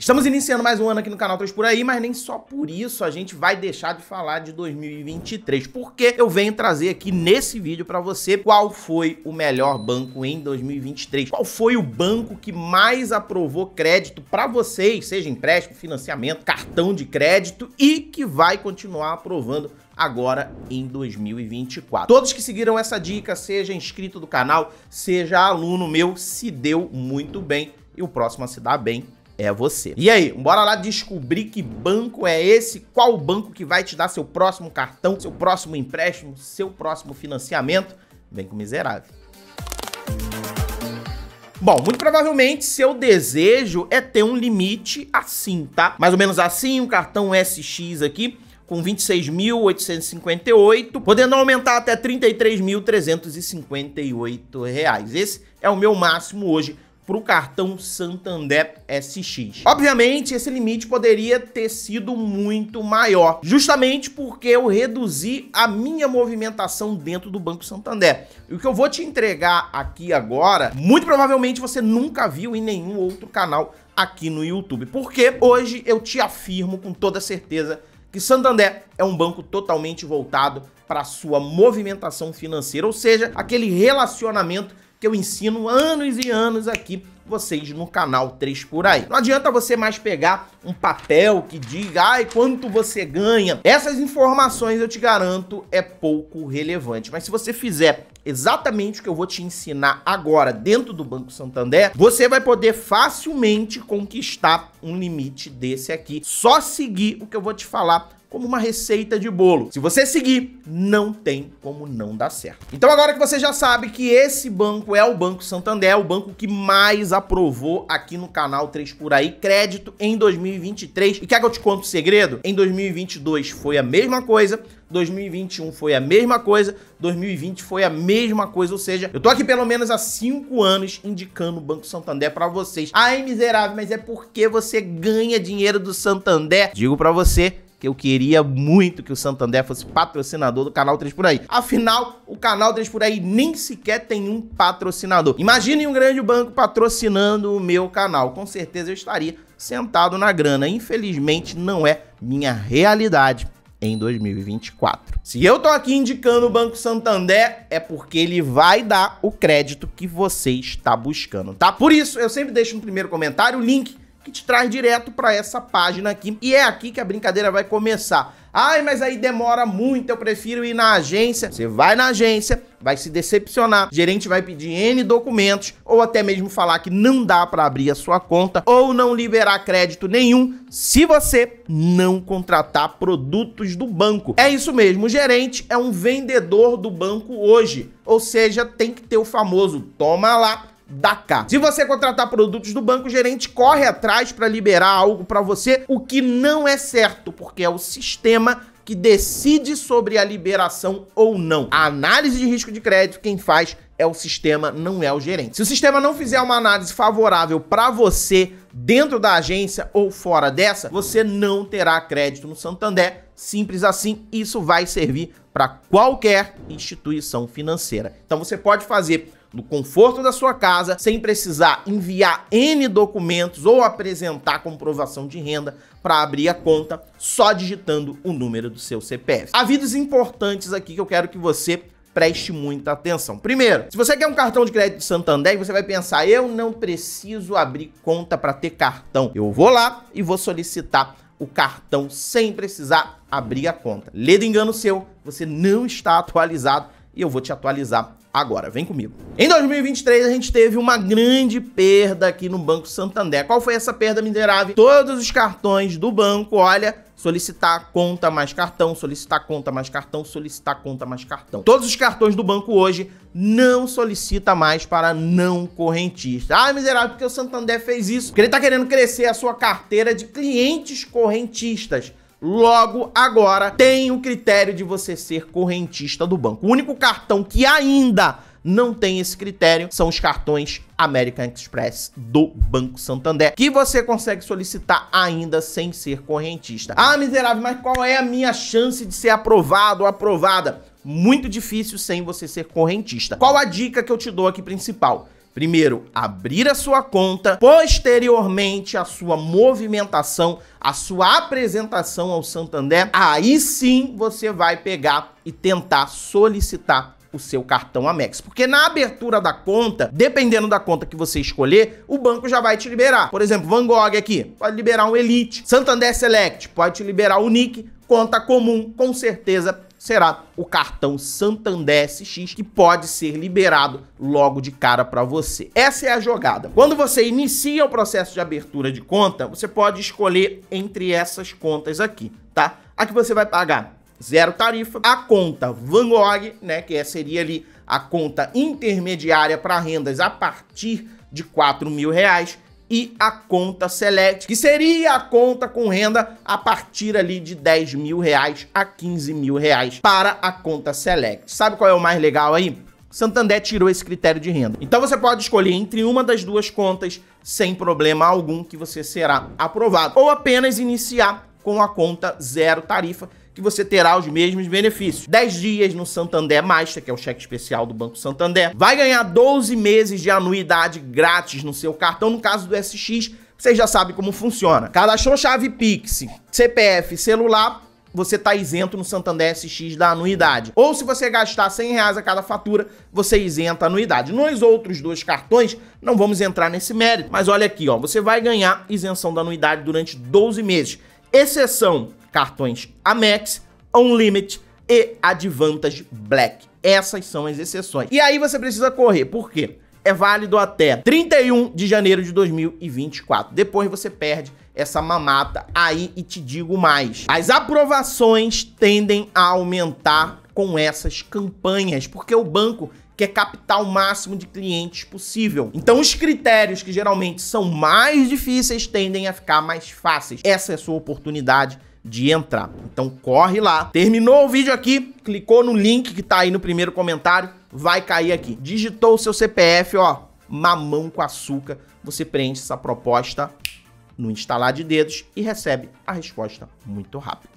Estamos iniciando mais um ano aqui no canal 3 por aí, mas nem só por isso a gente vai deixar de falar de 2023, porque eu venho trazer aqui nesse vídeo para você qual foi o melhor banco em 2023, qual foi o banco que mais aprovou crédito para vocês, seja empréstimo, financiamento, cartão de crédito e que vai continuar aprovando agora em 2024. Todos que seguiram essa dica, seja inscrito do canal, seja aluno meu, se deu muito bem e o próximo a se dar bem é você. E aí, bora lá descobrir que banco é esse, qual banco que vai te dar seu próximo cartão, seu próximo empréstimo, seu próximo financiamento. Vem com o miserável. Bom, muito provavelmente seu desejo é ter um limite assim, tá? Mais ou menos assim, um cartão SX aqui com 26.858, podendo aumentar até R$ 33.358. Esse é o meu máximo hoje para o cartão Santander SX. Obviamente, esse limite poderia ter sido muito maior, justamente porque eu reduzi a minha movimentação dentro do Banco Santander. E o que eu vou te entregar aqui agora, muito provavelmente você nunca viu em nenhum outro canal aqui no YouTube, porque hoje eu te afirmo com toda certeza que Santander é um banco totalmente voltado para sua movimentação financeira, ou seja, aquele relacionamento que eu ensino anos e anos aqui vocês no canal 3 por aí. Não adianta você mais pegar um papel que diga, ai, quanto você ganha. Essas informações, eu te garanto, é pouco relevante. Mas se você fizer exatamente o que eu vou te ensinar agora dentro do Banco Santander, você vai poder facilmente conquistar um limite desse aqui. Só seguir o que eu vou te falar como uma receita de bolo. Se você seguir, não tem como não dar certo. Então agora que você já sabe que esse banco é o Banco Santander, é o banco que mais aprovou aqui no canal 3 por aí crédito em 2020 2023. E quer que eu te conte o um segredo? Em 2022 foi a mesma coisa, 2021 foi a mesma coisa, 2020 foi a mesma coisa, ou seja, eu tô aqui pelo menos há 5 anos indicando o Banco Santander para vocês. Ai, miserável, mas é porque você ganha dinheiro do Santander. Digo para você, que eu queria muito que o Santander fosse patrocinador do Canal 3 por aí. Afinal, o Canal 3 por aí nem sequer tem um patrocinador. Imagine um grande banco patrocinando o meu canal. Com certeza eu estaria sentado na grana. Infelizmente, não é minha realidade em 2024. Se eu tô aqui indicando o Banco Santander, é porque ele vai dar o crédito que você está buscando, tá? Por isso, eu sempre deixo no primeiro comentário, o link que te traz direto para essa página aqui. E é aqui que a brincadeira vai começar. Ai, mas aí demora muito, eu prefiro ir na agência. Você vai na agência, vai se decepcionar, o gerente vai pedir N documentos, ou até mesmo falar que não dá para abrir a sua conta, ou não liberar crédito nenhum, se você não contratar produtos do banco. É isso mesmo, o gerente é um vendedor do banco hoje, ou seja, tem que ter o famoso toma lá, da cá. Se você contratar produtos do banco, o gerente corre atrás para liberar algo para você, o que não é certo, porque é o sistema que decide sobre a liberação ou não. A análise de risco de crédito quem faz é o sistema, não é o gerente. Se o sistema não fizer uma análise favorável para você dentro da agência ou fora dessa, você não terá crédito no Santander. Simples assim, isso vai servir para qualquer instituição financeira. Então você pode fazer do conforto da sua casa, sem precisar enviar N documentos ou apresentar comprovação de renda para abrir a conta, só digitando o número do seu CPF. Há vidas importantes aqui que eu quero que você preste muita atenção. Primeiro, se você quer um cartão de crédito Santander, você vai pensar: eu não preciso abrir conta para ter cartão. Eu vou lá e vou solicitar o cartão sem precisar abrir a conta. Ledo engano seu, você não está atualizado e eu vou te atualizar agora. Vem comigo. Em 2023, a gente teve uma grande perda aqui no Banco Santander. Qual foi essa perda miserável? Todos os cartões do banco, olha, solicitar conta mais cartão, solicitar conta mais cartão, solicitar conta mais cartão. Todos os cartões do banco hoje não solicita mais para não correntista. Ah, miserável, porque o Santander fez isso. Porque ele está querendo crescer a sua carteira de clientes correntistas. Logo agora tem o critério de você ser correntista do banco. O único cartão que ainda não tem esse critério, são os cartões American Express do Banco Santander, que você consegue solicitar ainda sem ser correntista. Ah, miserável, mas qual é a minha chance de ser aprovado ou aprovada? Muito difícil sem você ser correntista. Qual a dica que eu te dou aqui principal? Primeiro, abrir a sua conta, posteriormente a sua movimentação, a sua apresentação ao Santander. Aí sim você vai pegar e tentar solicitar o seu cartão Amex. Porque na abertura da conta, dependendo da conta que você escolher, o banco já vai te liberar. Por exemplo, Van Gogh aqui, pode liberar um Elite. Santander Select, pode te liberar o Nick, Conta comum, com certeza será o cartão Santander SX que pode ser liberado logo de cara para você. Essa é a jogada. Quando você inicia o processo de abertura de conta, você pode escolher entre essas contas aqui, tá? A que você vai pagar zero tarifa, a conta Van Gogh, né, que é, seria ali a conta intermediária para rendas a partir de 4 mil reais, e a conta Select, que seria a conta com renda a partir ali de 10 mil reais a 15 mil reais para a conta Select. Sabe qual é o mais legal aí? Santander tirou esse critério de renda. Então você pode escolher entre uma das duas contas sem problema algum que você será aprovado, ou apenas iniciar com a conta zero tarifa, que você terá os mesmos benefícios. 10 dias no Santander Master, que é o cheque especial do Banco Santander. Vai ganhar 12 meses de anuidade grátis no seu cartão, no caso do SX, vocês já sabem como funciona. Cadastrou chave Pix, CPF, celular, você está isento no Santander SX da anuidade. Ou se você gastar 100 reais a cada fatura, você isenta a anuidade. Nos outros dois cartões, não vamos entrar nesse mérito, mas olha aqui, ó, você vai ganhar isenção da anuidade durante 12 meses. Exceção, cartões Amex, Unlimited e Advantage Black. Essas são as exceções. E aí você precisa correr, por quê? É válido até 31 de janeiro de 2024. Depois você perde essa mamata aí e te digo mais. As aprovações tendem a aumentar com essas campanhas, porque o banco quer capital captar o máximo de clientes possível. Então, os critérios que geralmente são mais difíceis tendem a ficar mais fáceis. Essa é a sua oportunidade de entrar. Então corre lá. Terminou o vídeo aqui, clicou no link que tá aí no primeiro comentário, vai cair aqui. Digitou o seu CPF, ó, mamão com açúcar, você preenche essa proposta no instalar de dedos e recebe a resposta muito rápido.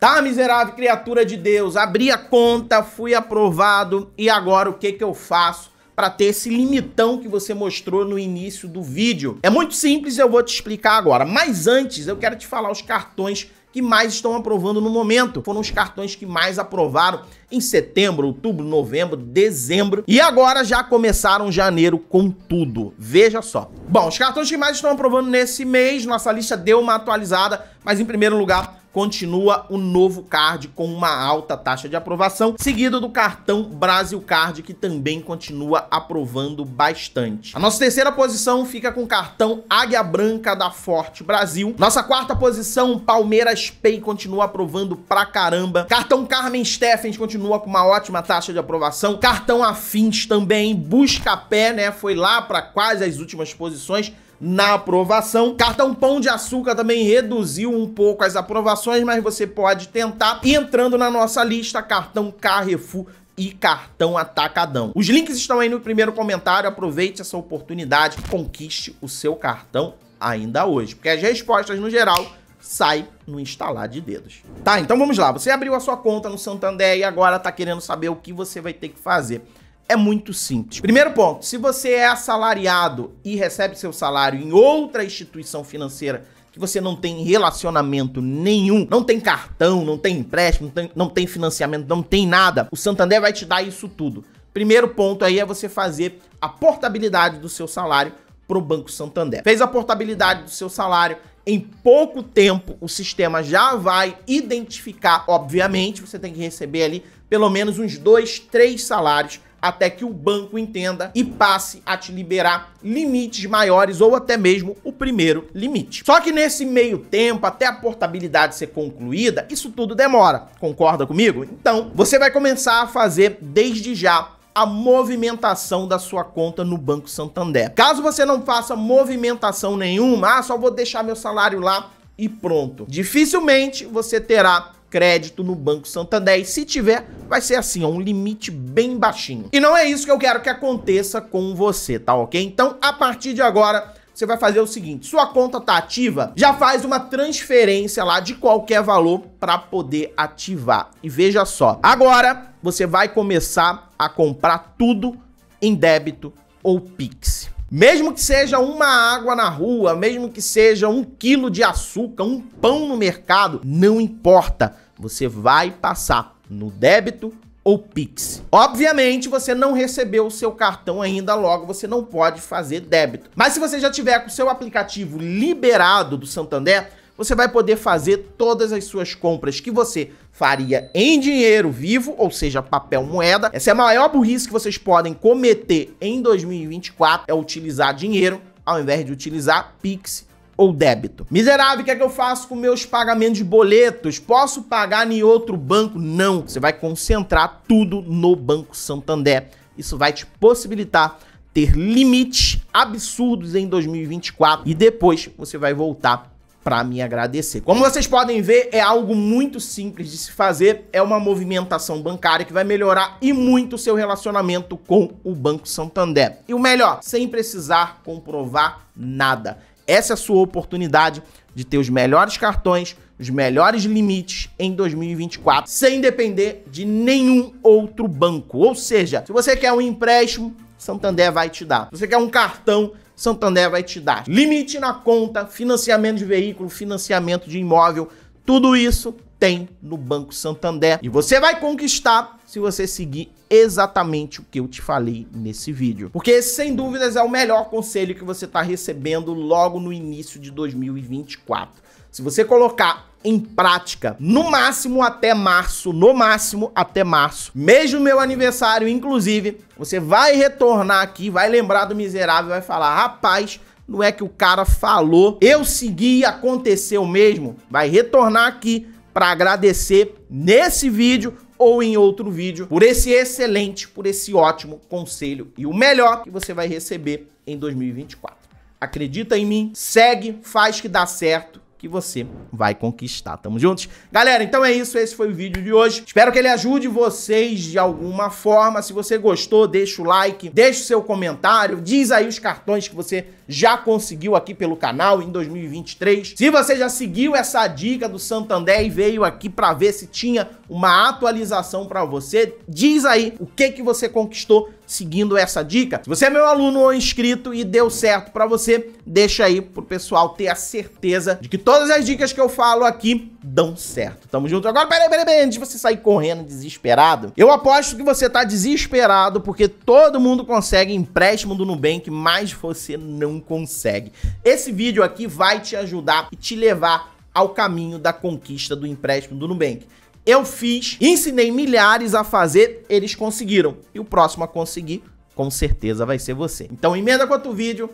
Tá, miserável criatura de Deus, abri a conta, fui aprovado e agora o que que eu faço? para ter esse limitão que você mostrou no início do vídeo. É muito simples, eu vou te explicar agora. Mas antes, eu quero te falar os cartões que mais estão aprovando no momento. Foram os cartões que mais aprovaram em setembro, outubro, novembro, dezembro. E agora já começaram janeiro com tudo. Veja só. Bom, os cartões que mais estão aprovando nesse mês, nossa lista deu uma atualizada, mas em primeiro lugar continua o novo card com uma alta taxa de aprovação, seguido do cartão Brasil Card, que também continua aprovando bastante. A nossa terceira posição fica com o cartão Águia Branca da Forte Brasil. Nossa quarta posição, Palmeiras Pay, continua aprovando pra caramba. Cartão Carmen Steffens continua com uma ótima taxa de aprovação. Cartão Afins também, Busca Pé, né, foi lá para quase as últimas posições, na aprovação. Cartão Pão de Açúcar também reduziu um pouco as aprovações, mas você pode tentar. E entrando na nossa lista, cartão Carrefour e cartão atacadão. Os links estão aí no primeiro comentário, aproveite essa oportunidade, conquiste o seu cartão ainda hoje, porque as respostas no geral sai no instalar de dedos. Tá, então vamos lá. Você abriu a sua conta no Santander e agora tá querendo saber o que você vai ter que fazer é muito simples. Primeiro ponto, se você é assalariado e recebe seu salário em outra instituição financeira que você não tem relacionamento nenhum, não tem cartão, não tem empréstimo, não tem, não tem financiamento, não tem nada, o Santander vai te dar isso tudo. Primeiro ponto aí é você fazer a portabilidade do seu salário para o Banco Santander. Fez a portabilidade do seu salário, em pouco tempo o sistema já vai identificar, obviamente, você tem que receber ali pelo menos uns dois, três salários até que o banco entenda e passe a te liberar limites maiores ou até mesmo o primeiro limite. Só que nesse meio tempo, até a portabilidade ser concluída, isso tudo demora. Concorda comigo? Então, você vai começar a fazer desde já a movimentação da sua conta no Banco Santander. Caso você não faça movimentação nenhuma, ah, só vou deixar meu salário lá e pronto. Dificilmente você terá crédito no Banco Santander. E se tiver, vai ser assim, ó, um limite bem baixinho. E não é isso que eu quero que aconteça com você, tá ok? Então, a partir de agora, você vai fazer o seguinte, sua conta tá ativa, já faz uma transferência lá de qualquer valor para poder ativar. E veja só, agora você vai começar a comprar tudo em débito ou Pix. Mesmo que seja uma água na rua, mesmo que seja um quilo de açúcar, um pão no mercado, não importa. Você vai passar no débito ou Pix. Obviamente, você não recebeu o seu cartão ainda, logo você não pode fazer débito. Mas se você já tiver com o seu aplicativo liberado do Santander, você vai poder fazer todas as suas compras que você faria em dinheiro vivo, ou seja, papel moeda. Essa é a maior burrice que vocês podem cometer em 2024, é utilizar dinheiro ao invés de utilizar Pix ou débito. Miserável, o que é que eu faço com meus pagamentos de boletos? Posso pagar em outro banco? Não. Você vai concentrar tudo no Banco Santander. Isso vai te possibilitar ter limites absurdos em 2024 e depois você vai voltar para me agradecer. Como vocês podem ver, é algo muito simples de se fazer, é uma movimentação bancária que vai melhorar e muito o seu relacionamento com o Banco Santander. E o melhor, sem precisar comprovar nada. Essa é a sua oportunidade de ter os melhores cartões, os melhores limites em 2024, sem depender de nenhum outro banco. Ou seja, se você quer um empréstimo, Santander vai te dar. Se você quer um cartão, Santander vai te dar. Limite na conta, financiamento de veículo, financiamento de imóvel, tudo isso tem no Banco Santander e você vai conquistar se você seguir exatamente o que eu te falei nesse vídeo. Porque esse, sem dúvidas, é o melhor conselho que você está recebendo logo no início de 2024. Se você colocar em prática. No máximo até março, no máximo até março. Mesmo meu aniversário, inclusive, você vai retornar aqui, vai lembrar do miserável, vai falar, rapaz, não é que o cara falou, eu segui, aconteceu mesmo. Vai retornar aqui para agradecer nesse vídeo ou em outro vídeo por esse excelente, por esse ótimo conselho e o melhor que você vai receber em 2024. Acredita em mim, segue, faz que dá certo que você vai conquistar. Tamo juntos? Galera, então é isso. Esse foi o vídeo de hoje. Espero que ele ajude vocês de alguma forma. Se você gostou, deixa o like, deixa o seu comentário, diz aí os cartões que você já conseguiu aqui pelo canal em 2023. Se você já seguiu essa dica do Santander e veio aqui para ver se tinha uma atualização para você, diz aí o que que você conquistou seguindo essa dica. Se você é meu aluno ou inscrito e deu certo para você, deixa aí pro pessoal ter a certeza de que todas as dicas que eu falo aqui dão certo. Tamo junto. Agora, peraí, peraí, peraí, antes de você sair correndo desesperado, eu aposto que você tá desesperado porque todo mundo consegue empréstimo do Nubank, mas você não consegue. Esse vídeo aqui vai te ajudar e te levar ao caminho da conquista do empréstimo do Nubank eu fiz, ensinei milhares a fazer, eles conseguiram. E o próximo a conseguir, com certeza vai ser você. Então emenda com outro vídeo,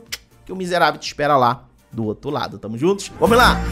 que o miserável te espera lá do outro lado. Tamo juntos? Vamos lá!